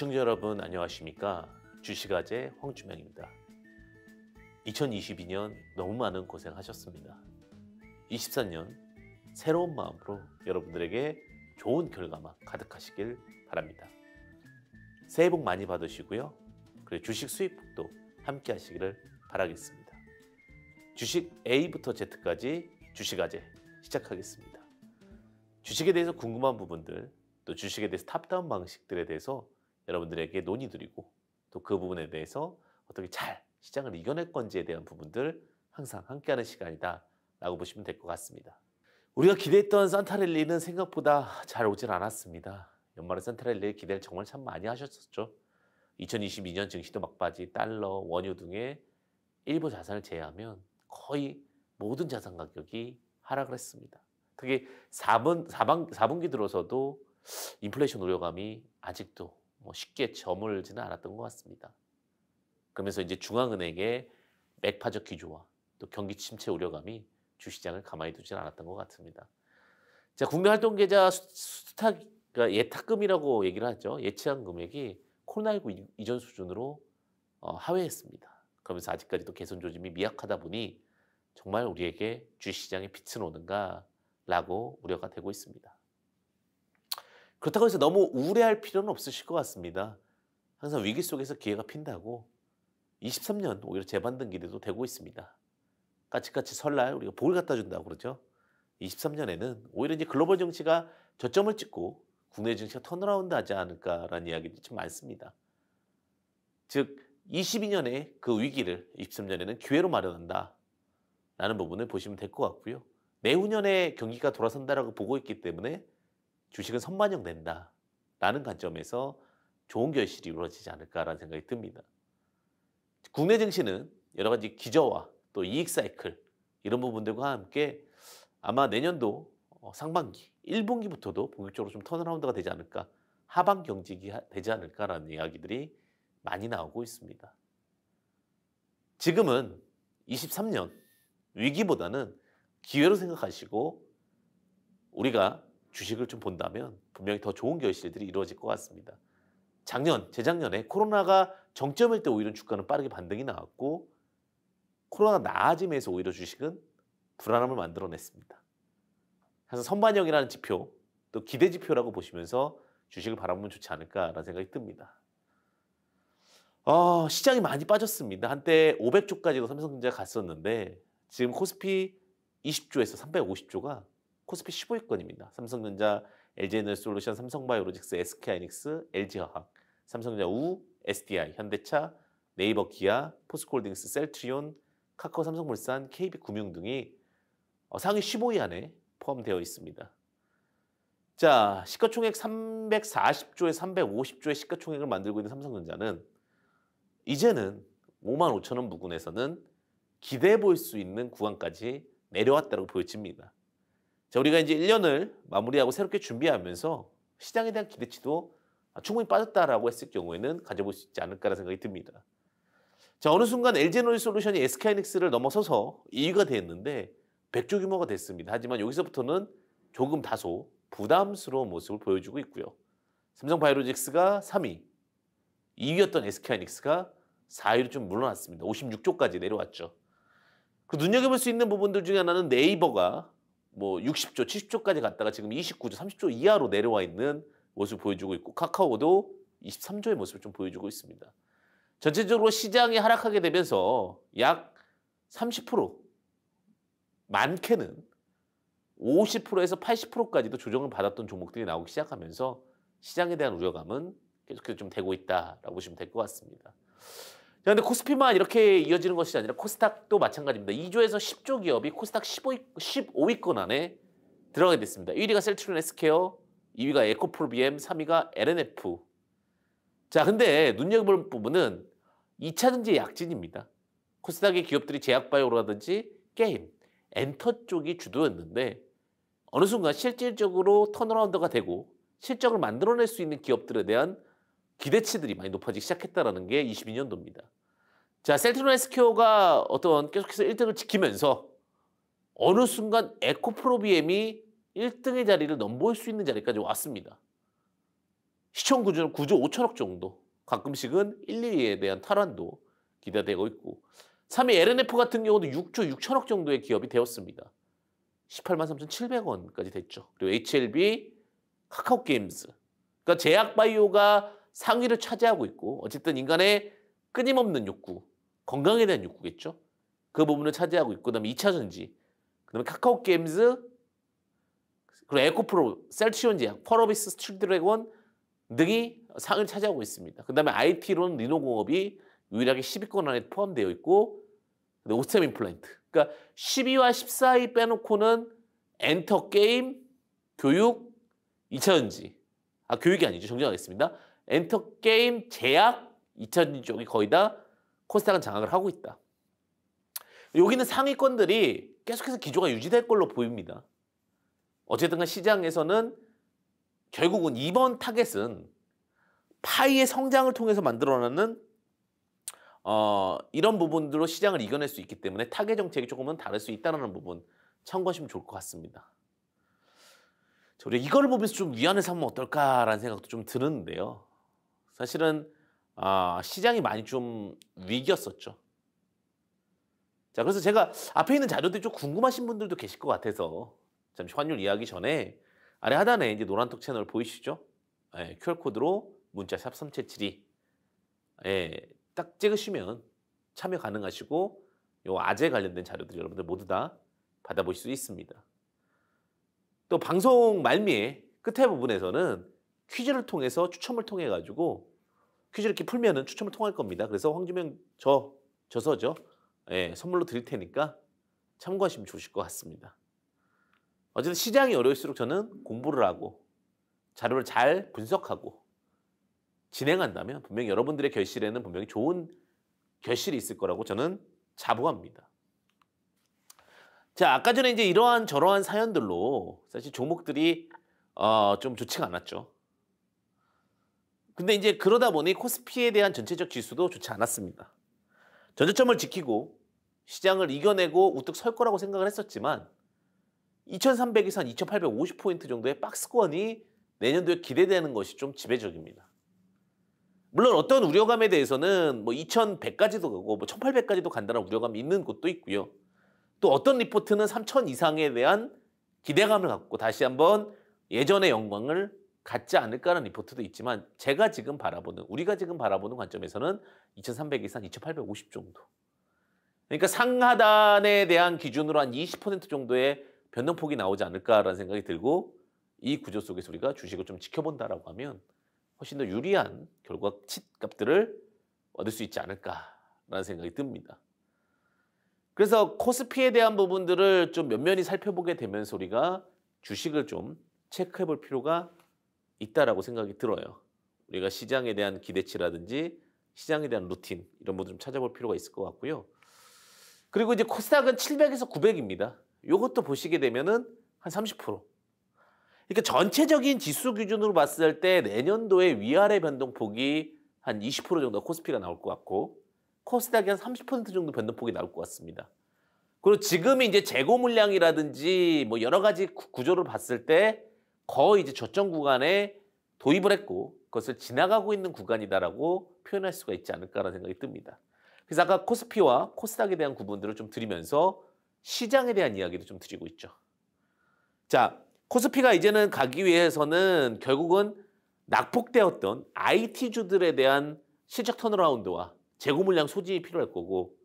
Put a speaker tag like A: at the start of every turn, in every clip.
A: 시청자 여러분 안녕하십니까? 주식아재 황주명입니다. 2022년 너무 많은 고생하셨습니다. 2 4년 새로운 마음으로 여러분들에게 좋은 결과만 가득하시길 바랍니다. 새해 복 많이 받으시고요. 그리고 주식 수익도 함께 하시기를 바라겠습니다. 주식 A부터 Z까지 주식아재 시작하겠습니다. 주식에 대해서 궁금한 부분들, 또 주식에 대해서 탑다운 방식들에 대해서 여러분들에게 논의드리고 또 그 부분에 대해서 어떻게 잘 시장을 이겨낼 건지에 대한 부분들 항상 함께하는 시간이다 라고 보시면 될 것 같습니다. 우리가 기대했던 산타랠리는 생각보다 잘 오질 않았습니다. 연말에 산타랠리에 기대를 정말 참 많이 하셨었죠. 2022년 증시도 막바지 달러, 원유 등의 일부 자산을 제외하면 거의 모든 자산 가격이 하락을 했습니다. 특히 4분, 4분, 4분기 들어서도 인플레이션 우려감이 아직도 뭐 쉽게 저물지는 않았던 것 같습니다. 그러면서 이제 중앙은행의 맥파적 기조와 또 경기 침체 우려감이 주시장을 가만히 두진 않았던 것 같습니다. 자, 국내 활동계좌 수탁 그 예탁금이라고 얘기를 하죠. 예치한 금액이 코로나19 이전 수준으로 어, 하회했습니다. 그러면서 아직까지도 개선 조짐이 미약하다 보니 정말 우리에게 주시장에 빛은 오는가라고 우려가 되고 있습니다. 그렇다고 해서 너무 우울해할 필요는 없으실 것 같습니다. 항상 위기 속에서 기회가 핀다고 23년 오히려 재반등 기대도 되고 있습니다. 까치까치 설날 우리가 복을 갖다 준다고 그러죠. 23년에는 오히려 이제 글로벌 정치가 저점을 찍고 국내 정치가 턴어라운드 하지 않을까라는 이야기들이 좀 많습니다. 즉 22년에 그 위기를 23년에는 기회로 마련한다 라는 부분을 보시면 될 것 같고요. 내후년에 경기가 돌아선다라고 보고 있기 때문에 주식은 선반영된다. 라는 관점에서 좋은 결실이 이루어지지 않을까라는 생각이 듭니다. 국내 증시는 여러 가지 기저와 또 이익 사이클 이런 부분들과 함께 아마 내년도 어, 상반기 1분기부터도 본격적으로 좀 턴어라운드가 되지 않을까 하반 경직이 되지 않을까라는 이야기들이 많이 나오고 있습니다. 지금은 23년 위기보다는 기회로 생각하시고 우리가 주식을 좀 본다면 분명히 더 좋은 결실들이 이루어질 것 같습니다. 작년, 재작년에 코로나가 정점일 때 오히려 주가는 빠르게 반등이 나왔고 코로나 나아짐에서 오히려 주식은 불안함을 만들어냈습니다. 그래서 선반영이라는 지표, 또 기대 지표라고 보시면서 주식을 바라보면 좋지 않을까라는 생각이 듭니다. 어, 시장이 많이 빠졌습니다. 한때 500조까지도 삼성전자 갔었는데 지금 코스피 20조에서 350조가 코스피 15위권입니다. 삼성전자, LG에너지솔루션, 삼성바이오로직스, SK하이닉스, LG화학, 삼성전자우, SDI, 현대차, 네이버, 기아, 포스코홀딩스, 셀트리온, 카카오, 삼성물산, KB금융 등이 어, 상위 15위 안에 포함되어 있습니다. 자, 시가총액 340조에 350조의 시가총액을 만들고 있는 삼성전자는 이제는 5만 5천 원 부근에서는 기대해 볼수 있는 구간까지 내려왔다고 보여집니다. 자, 우리가 이제 1년을 마무리하고 새롭게 준비하면서 시장에 대한 기대치도 충분히 빠졌다라고 했을 경우에는 가져볼 수 있지 않을까라는 생각이 듭니다. 자, 어느 순간 엘제노이 지 솔루션이 SK하이닉스를 넘어서서 2위가 됐는데 100조 규모가 됐습니다. 하지만 여기서부터는 조금 다소 부담스러운 모습을 보여주고 있고요. 삼성 바이오로직스가 3위, 2위였던 SK하이닉스가 4위로 좀 물러났습니다. 56조까지 내려왔죠. 그 눈여겨볼 수 있는 부분들 중에 하나는 네이버가 뭐 60조, 70조까지 갔다가 지금 29조, 30조 이하로 내려와 있는 모습 을 보여주고 있고 카카오도 23조의 모습을 좀 보여주고 있습니다. 전체적으로 시장이 하락하게 되면서 약 30% 많게는 50%에서 80%까지도 조정을 받았던 종목들이 나오기 시작하면서 시장에 대한 우려감은 계속해서 좀 되고 있다라고 보시면 될 것 같습니다. 그런데 코스피만 이렇게 이어지는 것이 아니라 코스닥도 마찬가지입니다. 2조에서 10조 기업이 코스닥 15위, 권 안에 들어가게 됐습니다. 1위가 셀트리 에스케어, 2위가 에코프로비엠, 3위가 LNF. 자, 근데 눈여겨볼 부분은 2차전지 의 약진입니다. 코스닥의 기업들이 제약바이오라든지 게임, 엔터 쪽이 주도였는데 어느 순간 실질적으로 턴어라운드가 되고 실적을 만들어낼 수 있는 기업들에 대한 기대치들이 많이 높아지기 시작했다는게 22년도입니다. 자, 셀트리온 헬가 어떤 계속해서 1등을 지키면서 어느 순간 에코프로비엠이 1등의 자리를 넘볼 수 있는 자리까지 왔습니다. 시총 구조는 9조 5천억 정도. 가끔씩은 1, 2위에 대한 탈환도 기대되고 있고 3위 LNF 같은 경우도 6조 6천억 정도의 기업이 되었습니다. 18만 3,700원까지 됐죠. 그리고 HLB, 카카오게임즈. 그러니까 제약바이오가 상위를 차지하고 있고 어쨌든 인간의 끊임없는 욕구, 건강에 대한 욕구겠죠. 그 부분을 차지하고 있고 그다음에 2차 전지, 그다음에 카카오 게임즈, 그리고 에코프로, 셀치온 제약, 펄어비스 스틸드래곤 등이 상을 차지하고 있습니다. 그다음에 IT로는 리노공업이 유일하게 10위권 안에 포함되어 있고 오스템 임플란트. 그러니까 12와 14위 빼놓고는 엔터 게임, 교육, 2차 전지. 아, 교육이 아니죠. 정정하겠습니다. 엔터게임, 제약, 2차전 쪽이 거의 다 코스닥은 장악을 하고 있다. 여기는 상위권들이 계속해서 기조가 유지될 걸로 보입니다. 어쨌든 시장에서는 결국은 이번 타겟은 파이의 성장을 통해서 만들어내는 어, 이런 부분들로 시장을 이겨낼 수 있기 때문에 타겟 정책이 조금은 다를 수 있다는 부분 참고하시면 좋을 것 같습니다. 우리 이걸 보면서 좀 위안을 삼으면 어떨까라는 생각도 좀 드는데요. 사실은 아, 시장이 많이 좀 위기였었죠. 자, 그래서 제가 앞에 있는 자료들이 좀 궁금하신 분들도 계실 것 같아서 잠시 환율 이야기 전에 아래 하단에 이제 노란톡 채널 보이시죠? 예, QR코드로 문자 샵 3772. 예, 딱 찍으시면 참여 가능하시고 요 아재 관련된 자료들 여러분들 모두 다 받아보실 수 있습니다. 또 방송 말미에 끝에 부분에서는 퀴즈를 통해서 추첨을 통해 가지고 퀴즈 이렇게 풀면은 추첨을 통할 겁니다. 그래서 황주명 저 저서죠. 예, 선물로 드릴 테니까 참고하시면 좋으실 것 같습니다. 어쨌든 시장이 어려울수록 저는 공부를 하고 자료를 잘 분석하고 진행한다면 분명히 여러분들의 결실에는 분명히 좋은 결실이 있을 거라고 저는 자부합니다. 자, 아까 전에 이제 이러한 저러한 사연들로 사실 종목들이 어, 좀 좋지가 않았죠. 근데 이제 그러다 보니 코스피에 대한 전체적 지수도 좋지 않았습니다. 전저점을 지키고 시장을 이겨내고 우뚝 설 거라고 생각을 했었지만 2300에서 한 2850포인트 정도의 박스권이 내년도에 기대되는 것이 좀 지배적입니다. 물론 어떤 우려감에 대해서는 뭐 2100까지도 가고 뭐 1800까지도 간다는 우려감이 있는 곳도 있고요. 또 어떤 리포트는 3000 이상에 대한 기대감을 갖고 다시 한번 예전의 영광을 같지 않을까라는 리포트도 있지만 제가 지금 바라보는 우리가 지금 바라보는 관점에서는 2 3 0 0 이상 2 8 5 0 정도. 그러니까 상하단에 대한 기준으로 한 20% 정도의 변동폭이 나오지 않을까라는 생각이 들고 이 구조 속에서 우리가 주식을 좀 지켜본다라고 하면 훨씬 더 유리한 결과 값들을 얻을 수 있지 않을까라는 생각이 듭니다. 그래서 코스피에 대한 부분들을 좀 면면히 살펴보게 되면서 우리가 주식을 좀 체크해 볼 필요가 있다라고 생각이 들어요. 우리가 시장에 대한 기대치라든지 시장에 대한 루틴 이런 것도 좀 찾아볼 필요가 있을 것 같고요. 그리고 이제 코스닥은 700에서 900입니다. 이것도 보시게 되면은 한 30%. 그러니까 전체적인 지수 기준으로 봤을 때 내년도에 위아래 변동폭이 한 20% 정도 코스피가 나올 것 같고 코스닥이 한 30% 정도 변동폭이 나올 것 같습니다. 그리고 지금 이제 재고 물량이라든지 뭐 여러 가지 구조를 봤을 때 거의 이제 저점 구간에 도입을 했고 그것을 지나가고 있는 구간이다라고 표현할 수가 있지 않을까라는 생각이 듭니다. 그래서 아까 코스피와 코스닥에 대한 구분들을 좀 드리면서 시장에 대한 이야기도 좀 드리고 있죠. 자, 코스피가 이제는 가기 위해서는 결국은 낙폭되었던 IT주들에 대한 실적 턴어라운드와 재고 물량 소진이 필요할 거고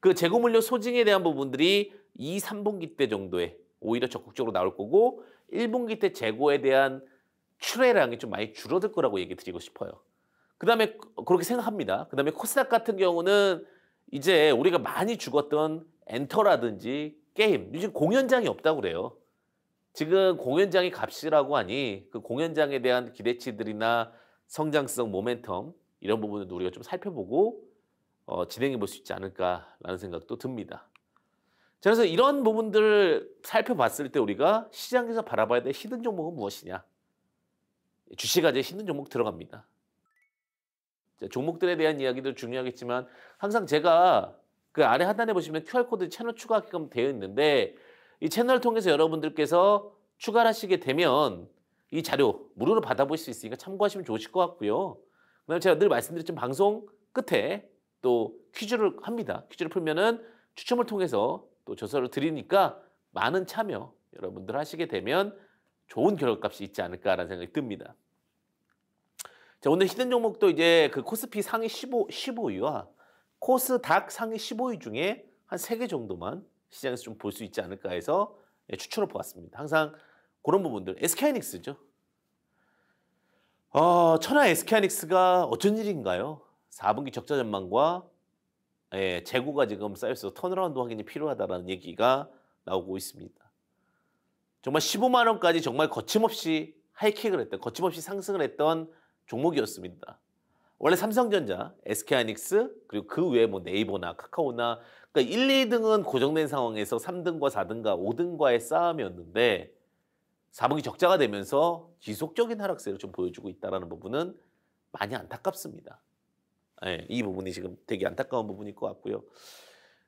A: 그 재고 물량 소진에 대한 부분들이 2, 3분기 때 정도에 오히려 적극적으로 나올 거고 1분기 때 재고에 대한 출회량이 좀 많이 줄어들 거라고 얘기 드리고 싶어요. 그 다음에 그렇게 생각합니다. 그 다음에 코스닥 같은 경우는 이제 우리가 많이 죽었던 엔터라든지 게임, 요즘 공연장이 없다고 그래요. 지금 공연장이 값이라고 하니 그 공연장에 대한 기대치들이나 성장성, 모멘텀 이런 부분을 우리가 좀 살펴보고 어, 진행해 볼 수 있지 않을까라는 생각도 듭니다. 그래서 이런 부분들을 살펴봤을 때 우리가 시장에서 바라봐야 될 히든 종목은 무엇이냐? 주식아재 히든 종목 들어갑니다. 종목들에 대한 이야기도 중요하겠지만 항상 제가 그 아래 하단에 보시면 QR코드 채널 추가하게끔 되어 있는데 이 채널 통해서 여러분들께서 추가를 하시게 되면 이 자료 무료로 받아보실 수 있으니까 참고하시면 좋으실 것 같고요. 그다음 제가 늘 말씀드렸지만 방송 끝에 또 퀴즈를 합니다. 퀴즈를 풀면은 추첨을 통해서 또 저서를 드리니까 많은 참여 여러분들 하시게 되면 좋은 결과값이 있지 않을까라는 생각이 듭니다. 자, 오늘 히든 종목도 이제 그 코스피 상위 15, 15위와 코스닥 상위 15위 중에 한 3개 정도만 시장에서 좀 볼 수 있지 않을까 해서 예, 추천을 보았습니다. 항상 그런 부분들, s k 닉스죠 어, 천하 s k 닉스가 어쩐 일인가요? 4분기 적자 전망과 예, 재고가 지금 쌓여서 턴어라운드 확인이 필요하다라는 얘기가 나오고 있습니다. 정말 15만 원까지 정말 거침없이 하이킥을 했던 거침없이 상승을 했던 종목이었습니다. 원래 삼성전자, SK하이닉스 그리고 그 외에 뭐 네이버나 카카오나 그러니까 1, 2등은 고정된 상황에서 3등과 4등과 5등과의 싸움이었는데 4분기 적자가 되면서 지속적인 하락세를 좀 보여주고 있다는 부분은 많이 안타깝습니다. 예, 이 부분이 지금 되게 안타까운 부분일 것 같고요.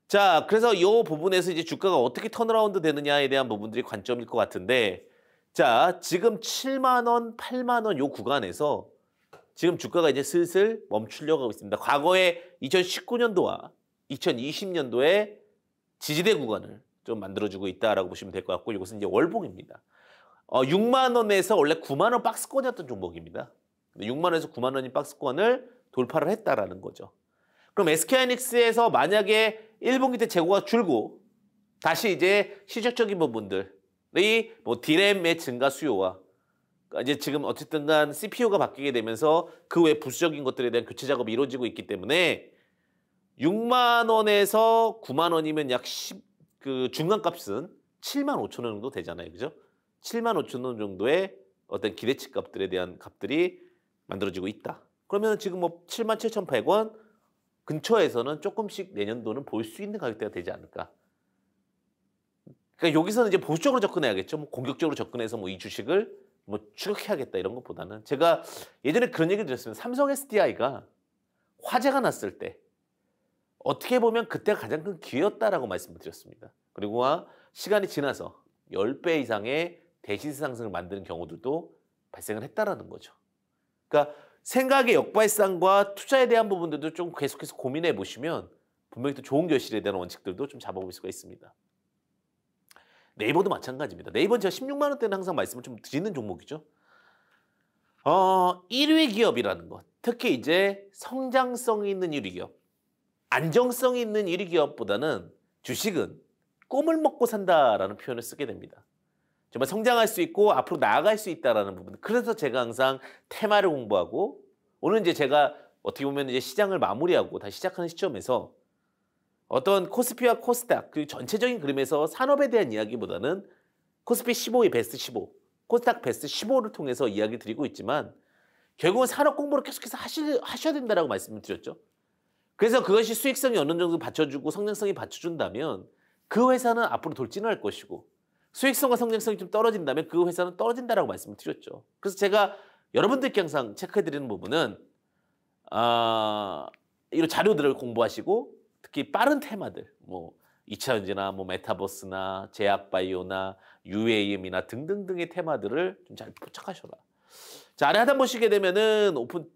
A: 자, 그래서 이 부분에서 이제 주가가 어떻게 턴어라운드 되느냐에 대한 부분들이 관점일 것 같은데, 자, 지금 7만 원, 8만 원요 구간에서 지금 주가가 이제 슬슬 멈추려고 하고 있습니다. 과거에 2019년도와 2020년도에 지지대 구간을 좀 만들어주고 있다라고 보시면 될 것 같고, 이것은 이제 월봉입니다. 어, 6만 원에서 원래 9만 원 박스권이었던 종목입니다. 6만 원에서 9만 원인 박스권을 돌파를 했다라는 거죠. 그럼 SK하이닉스에서 만약에 1분기 때 재고가 줄고 다시 이제 시적적인 부분들이 뭐 디램의 증가 수요와 이제 지금 어쨌든 간 CPU가 바뀌게 되면서 그 외 부수적인 것들에 대한 교체 작업이 이루어지고 있기 때문에 6만 원에서 9만 원이면 약 10, 그 중간 값은 7만 5천 원 정도 되잖아요. 그죠? 7만 5천 원 정도의 어떤 기대치 값들에 대한 값들이 만들어지고 있다. 그러면 지금 뭐 7만 7,100원 근처에서는 조금씩 내년도는 볼 수 있는 가격대가 되지 않을까. 그러니까 여기서는 이제 보수적으로 접근해야겠죠. 뭐 공격적으로 접근해서 뭐 이 주식을 뭐 추격해야겠다 이런 것보다는 제가 예전에 그런 얘기를 드렸습니다. 삼성 SDI가 화재가 났을 때 어떻게 보면 그때가 가장 큰 기회였다라고 말씀을 드렸습니다. 그리고 아, 시간이 지나서 10배 이상의 대시세 상승을 만드는 경우들도 발생을 했다라는 거죠. 그러니까 생각의 역발상과 투자에 대한 부분들도 좀 계속해서 고민해 보시면 분명히 또 좋은 결실에 대한 원칙들도 좀 잡아볼 수가 있습니다. 네이버도 마찬가지입니다. 네이버는 제가 16만 원대는 항상 말씀을 좀 드리는 종목이죠. 어, 1위 기업이라는 것. 특히 이제 성장성이 있는 1위 기업. 안정성이 있는 1위 기업보다는 주식은 꿈을 먹고 산다라는 표현을 쓰게 됩니다. 정말 성장할 수 있고 앞으로 나아갈 수 있다라는 부분. 그래서 제가 항상 테마를 공부하고 오늘 이제 제가 어떻게 보면 이제 시장을 마무리하고 다시 시작하는 시점에서 어떤 코스피와 코스닥 그 전체적인 그림에서 산업에 대한 이야기보다는 코스피 15의 베스트 15, 코스닥 베스트 15를 통해서 이야기 드리고 있지만 결국은 산업 공부를 계속해서 하시, 하셔야 된다라고 말씀을 드렸죠. 그래서 그것이 수익성이 어느 정도 받쳐주고 성장성이 받쳐준다면 그 회사는 앞으로 돌진할 것이고 수익성과 성장성이 좀 떨어진다면 그 회사는 떨어진다라고 말씀을 드렸죠. 그래서 제가 여러분들께 항상 체크해드리는 부분은 아, 이런 자료들을 공부하시고 특히 빠른 테마들 뭐 2차 전지나 뭐 메타버스나 제약 바이오나 UAM이나 등등등의 테마들을 좀 잘 포착하셔라. 자, 아래 하단 보시게 되면은 오픈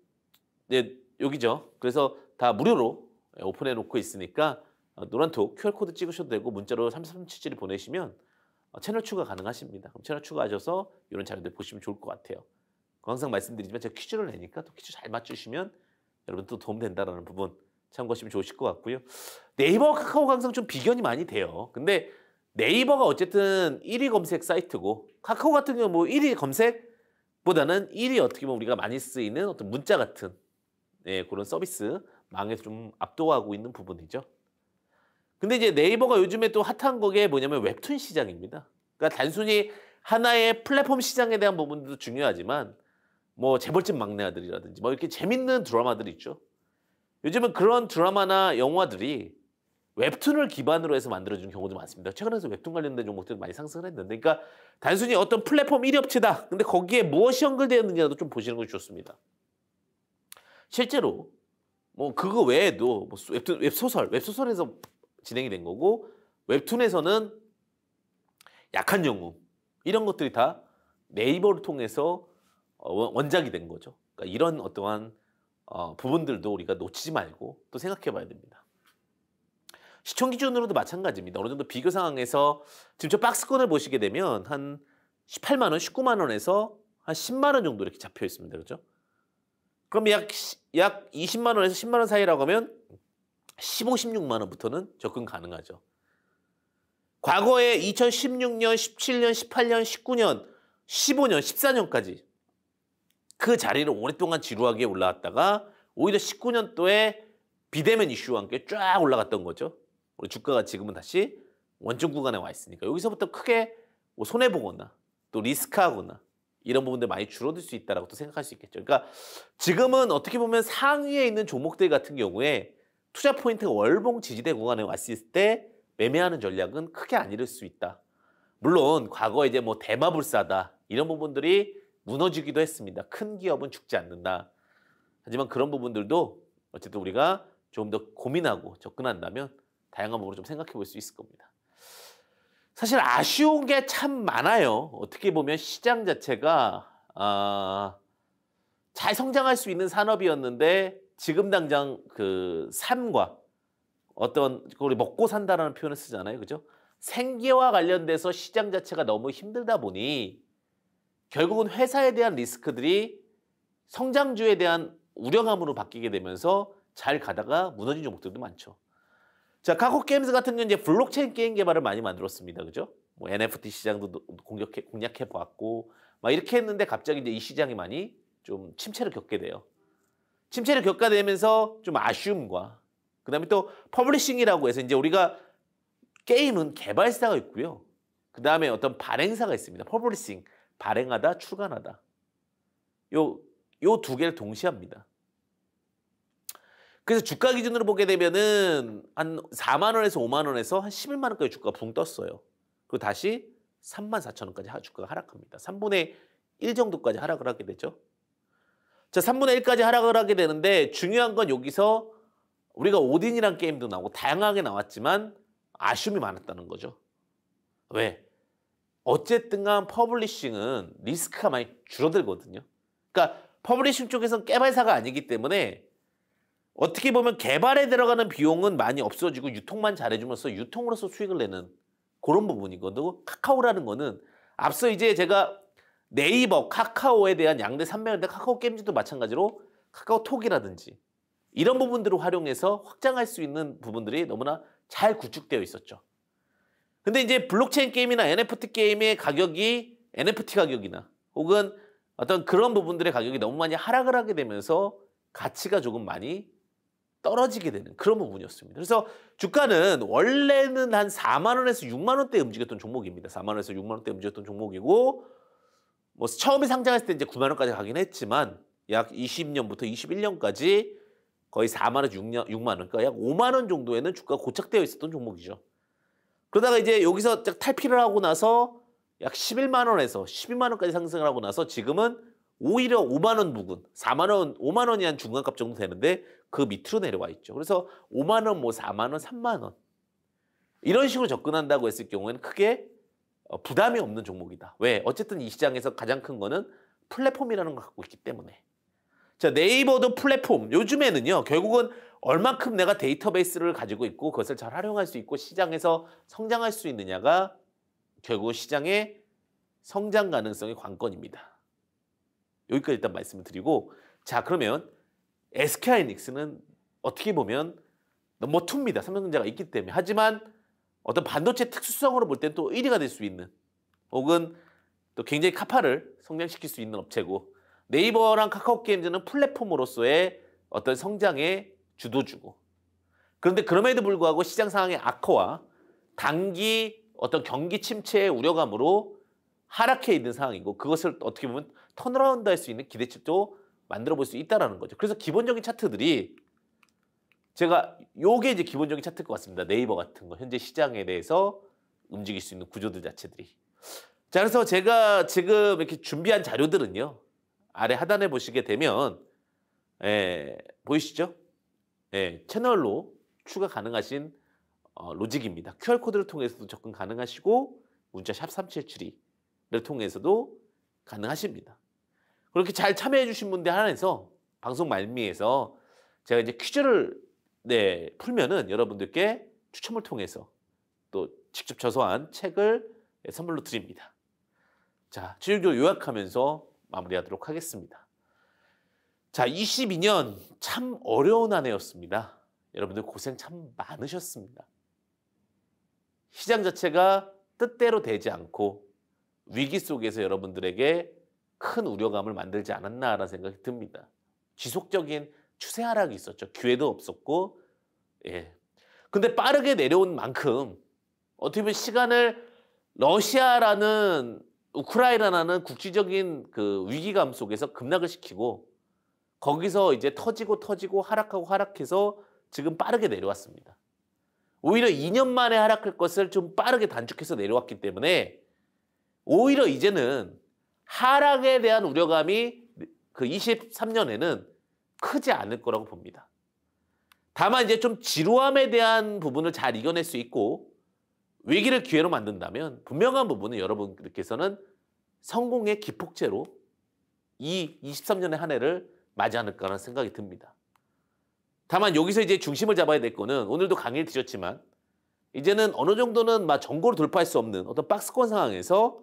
A: 네, 여기죠. 그래서 다 무료로 예, 오픈해 놓고 있으니까 어, 노란톡 QR코드 찍으셔도 되고 문자로 3377을 보내시면 어, 채널 추가 가능하십니다. 그럼 채널 추가하셔서 이런 자료들 보시면 좋을 것 같아요. 항상 말씀드리지만 제가 퀴즈를 내니까 또 퀴즈 잘 맞추시면 여러분 또 도움된다라는 부분 참고하시면 좋으실 것 같고요. 네이버 카카오가 상좀 비견이 많이 돼요. 근데 네이버가 어쨌든 1위 검색 사이트고 카카오 같은 경우 뭐 1위 검색보다는 1위 어떻게 보면 우리가 많이 쓰이는 어떤 문자 같은 예, 그런 서비스 망에 좀 압도하고 있는 부분이죠. 근데 이제 네이버가 요즘에 또 핫한 거게 뭐냐면 웹툰 시장입니다. 그러니까 단순히 하나의 플랫폼 시장에 대한 부분도 중요하지만 뭐 재벌집 막내 아들이라든지 뭐 이렇게 재밌는 드라마들이 있죠. 요즘은 그런 드라마나 영화들이 웹툰을 기반으로 해서 만들어진 경우도 많습니다. 최근에서 웹툰 관련된 종목들도 많이 상승을 했는데, 그러니까 단순히 어떤 플랫폼 1업체다. 근데 거기에 무엇이 연결되었는지라도 좀 보시는 것이 좋습니다. 실제로 뭐 그거 외에도 뭐 웹툰, 웹소설, 웹소설에서 진행이 된 거고 웹툰에서는 약한 영웅 이런 것들이 다 네이버를 통해서 어, 원작이 된 거죠. 그러니까 이런 어떠한 어, 부분들도 우리가 놓치지 말고 또 생각해 봐야 됩니다. 시청 기준으로도 마찬가지입니다. 어느 정도 비교 상황에서 지금 저 박스권을 보시게 되면 한 18만 원, 19만 원에서 한 10만 원 정도 이렇게 잡혀 있습니다. 그렇죠? 그럼 약, 약 20만 원에서 10만 원 사이라고 하면 15, 16만 원부터는 접근 가능하죠. 과거에 2016년, 17년, 18년, 19년, 15년, 14년까지 그 자리를 오랫동안 지루하게 올라왔다가 오히려 19년도에 비대면 이슈와 함께 쫙 올라갔던 거죠. 우리 주가가 지금은 다시 원점 구간에 와 있으니까 여기서부터 크게 뭐 손해 보거나 또 리스크하거나 이런 부분들 많이 줄어들 수 있다라고 또 생각할 수 있겠죠. 그러니까 지금은 어떻게 보면 상위에 있는 종목들 같은 경우에 투자 포인트가 월봉 지지대 구간에 왔을 때 매매하는 전략은 크게 안 잃을 수 있다. 물론 과거에 이제 뭐 대마불사다 이런 부분들이 무너지기도 했습니다. 큰 기업은 죽지 않는다. 하지만 그런 부분들도 어쨌든 우리가 좀 더 고민하고 접근한다면 다양한 부분을 좀 생각해 볼 수 있을 겁니다. 사실 아쉬운 게 참 많아요. 어떻게 보면 시장 자체가 아, 잘 성장할 수 있는 산업이었는데 지금 당장 그 삶과 어떤 우리 먹고 산다라는 표현을 쓰잖아요. 그죠? 생계와 관련돼서 시장 자체가 너무 힘들다 보니 결국은 회사에 대한 리스크들이 성장주에 대한 우려감으로 바뀌게 되면서 잘 가다가 무너진 종목들도 많죠. 자, 카코 게임즈 같은 경우는 이제 블록체인 게임 개발을 많이 만들었습니다. 그죠? 뭐 NFT 시장도 공격해, 공략해 보았고, 막 이렇게 했는데 갑자기 이제 이 시장이 많이 좀 침체를 겪게 돼요. 침체를 겪어되면서좀 아쉬움과 그다음에 또 퍼블리싱이라고 해서 이제 우리가 게임은 개발사가 있고요. 그다음에 어떤 발행사가 있습니다. 퍼블리싱, 발행하다, 출간하다. 요 요 두 개를 동시에 합니다. 그래서 주가 기준으로 보게 되면은 한 4만 원에서 5만 원에서 한 11만 원까지 주가가 붕 떴어요. 그리고 다시 3만 4천 원까지 주가가 하락합니다. 3분의 1 정도까지 하락을 하게 되죠. 자, 3분의 1까지 하락을 하게 되는데 중요한 건 여기서 우리가 오딘이란 게임도 나오고 다양하게 나왔지만 아쉬움이 많았다는 거죠. 왜? 어쨌든 간 퍼블리싱은 리스크가 많이 줄어들거든요. 그러니까 퍼블리싱 쪽에서는 개발사가 아니기 때문에 어떻게 보면 개발에 들어가는 비용은 많이 없어지고 유통만 잘해주면서 유통으로서 수익을 내는 그런 부분이거든요. 카카오라는 거는 앞서 이제 제가 네이버, 카카오에 대한 양대 산맥인데 카카오 게임즈도 마찬가지로 카카오톡이라든지 이런 부분들을 활용해서 확장할 수 있는 부분들이 너무나 잘 구축되어 있었죠. 근데 이제 블록체인 게임이나 NFT 게임의 가격이 NFT 가격이나 혹은 어떤 그런 부분들의 가격이 너무 많이 하락을 하게 되면서 가치가 조금 많이 떨어지게 되는 그런 부분이었습니다. 그래서 주가는 원래는 한 4만 원에서 6만 원대 움직였던 종목입니다. 4만 원에서 6만 원대 움직였던 종목이고 뭐 처음에 상장했을 때 이제 9만 원까지 가긴 했지만 약 20년부터 21년까지 거의 4만 원, 6만 원, 그러니까 약 5만 원 정도에는 주가가 고착되어 있었던 종목이죠. 그러다가 이제 여기서 탈피를 하고 나서 약 11만 원에서 12만 원까지 상승을 하고 나서 지금은 오히려 5만 원 부근, 4만 원, 5만 원이 한 중간값 정도 되는데 그 밑으로 내려와 있죠. 그래서 5만 원, 뭐 4만 원, 3만 원 이런 식으로 접근한다고 했을 경우에는 크게 어, 부담이 없는 종목이다. 왜? 어쨌든 이 시장에서 가장 큰 거는 플랫폼이라는 걸 갖고 있기 때문에. 자, 네이버도 플랫폼. 요즘에는요, 결국은 얼만큼 내가 데이터베이스를 가지고 있고 그것을 잘 활용할 수 있고 시장에서 성장할 수 있느냐가 결국 시장의 성장 가능성의 관건입니다. 여기까지 일단 말씀을 드리고 자, 그러면 SK하이닉스는 어떻게 보면 넘버 투입니다 삼성전자가 있기 때문에. 하지만 어떤 반도체 특수성으로 볼 땐또 1위가 될 수 있는 혹은 또 굉장히 카파를 성장시킬 수 있는 업체고 네이버랑 카카오 게임즈는 플랫폼으로서의 어떤 성장에 주도주고 그런데 그럼에도 불구하고 시장 상황의 악화와 단기 어떤 경기 침체의 우려감으로 하락해 있는 상황이고 그것을 어떻게 보면 턴어라운드 할 수 있는 기대치도 만들어 볼 수 있다라는 거죠. 그래서 기본적인 차트들이 제가 요게 이제 기본적인 차트일 것 같습니다. 네이버 같은 거 현재 시장에 대해서 움직일 수 있는 구조들 자체들이. 자, 그래서 제가 지금 이렇게 준비한 자료들은요. 아래 하단에 보시게 되면 예, 보이시죠? 예, 채널로 추가 가능하신 어, 로직입니다. QR 코드를 통해서도 접근 가능하시고 문자 샵 3772를 통해서도 가능하십니다. 그렇게 잘 참여해 주신 분들 하나에서 방송 말미에서 제가 이제 퀴즈를 네, 풀면은 여러분들께 추첨을 통해서 또 직접 저서한 책을 선물로 드립니다. 자, 주일교 요약하면서 마무리하도록 하겠습니다. 자, 22년 참 어려운 한 해였습니다. 여러분들 고생 참 많으셨습니다. 시장 자체가 뜻대로 되지 않고 위기 속에서 여러분들에게 큰 우려감을 만들지 않았나라는 생각이 듭니다. 지속적인 추세 하락이 있었죠. 기회도 없었고, 예. 근데 빠르게 내려온 만큼 어떻게 보면 시간을 러시아라는 우크라이나라는 국지적인 그 위기감 속에서 급락을 시키고 거기서 이제 터지고 터지고 하락하고 하락해서 지금 빠르게 내려왔습니다. 오히려 2년 만에 하락할 것을 좀 빠르게 단축해서 내려왔기 때문에 오히려 이제는 하락에 대한 우려감이 그 23년에는 크지 않을 거라고 봅니다. 다만 이제 좀 지루함에 대한 부분을 잘 이겨낼 수 있고 위기를 기회로 만든다면 분명한 부분은 여러분께서는 성공의 기폭제로 이 23년의 한 해를 맞이 않을까라는 생각이 듭니다. 다만 여기서 이제 중심을 잡아야 될 거는 오늘도 강의를 드렸지만 이제는 어느 정도는 막 전고를 돌파할 수 없는 어떤 박스권 상황에서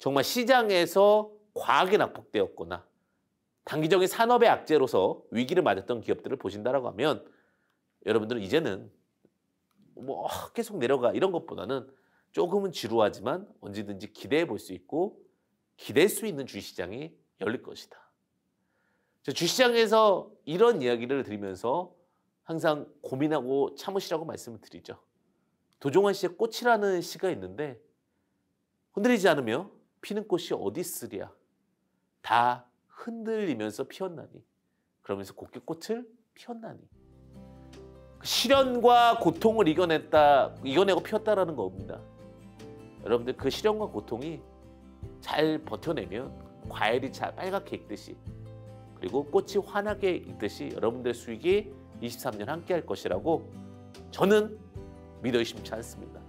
A: 정말 시장에서 과하게 낙폭되었거나 단기적인 산업의 악재로서 위기를 맞았던 기업들을 보신다라고 하면 여러분들은 이제는 뭐 계속 내려가 이런 것보다는 조금은 지루하지만 언제든지 기대해 볼 수 있고 기댈 수 있는 주시장이 열릴 것이다. 주시장에서 이런 이야기를 드리면서 항상 고민하고 참으시라고 말씀을 드리죠. 도종환 씨의 꽃이라는 시가 있는데 흔들리지 않으며 피는 꽃이 어디 있으랴. 다 흔들리면서 피었나니 그러면서 곱게 꽃을 피었나니 그 시련과 고통을 이겨냈다 이겨내고 피었다라는 겁니다. 여러분들 그 시련과 고통이 잘 버텨내면 과일이 잘 빨갛게 익듯이 그리고 꽃이 환하게 익듯이 여러분들 수익이 23년 함께 할 것이라고 저는 믿어 의심치 않습니다.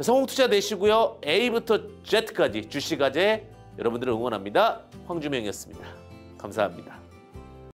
A: 성공 투자 되시고요. A부터 Z까지 주식까지 여러분들을 응원합니다. 황주명이었습니다. 감사합니다.